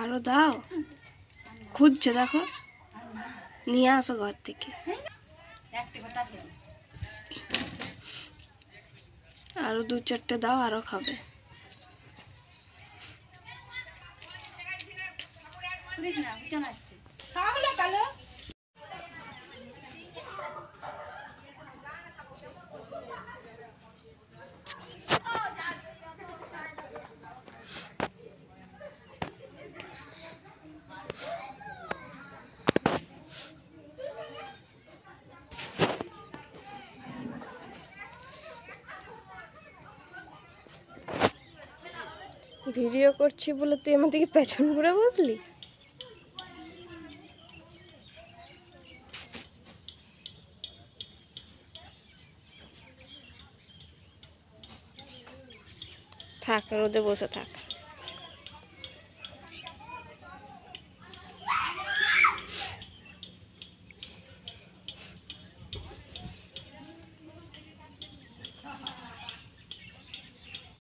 আরও দাও খুঁজছে দেখো নিয়ে আসো ঘর থেকে আরও দু চারটে দাও আরো খাবে না আসছে ভিডিও করছি বলে তুই আমার দিকে পেছন ঘুরে বসলি থাক রোদে বসে থাক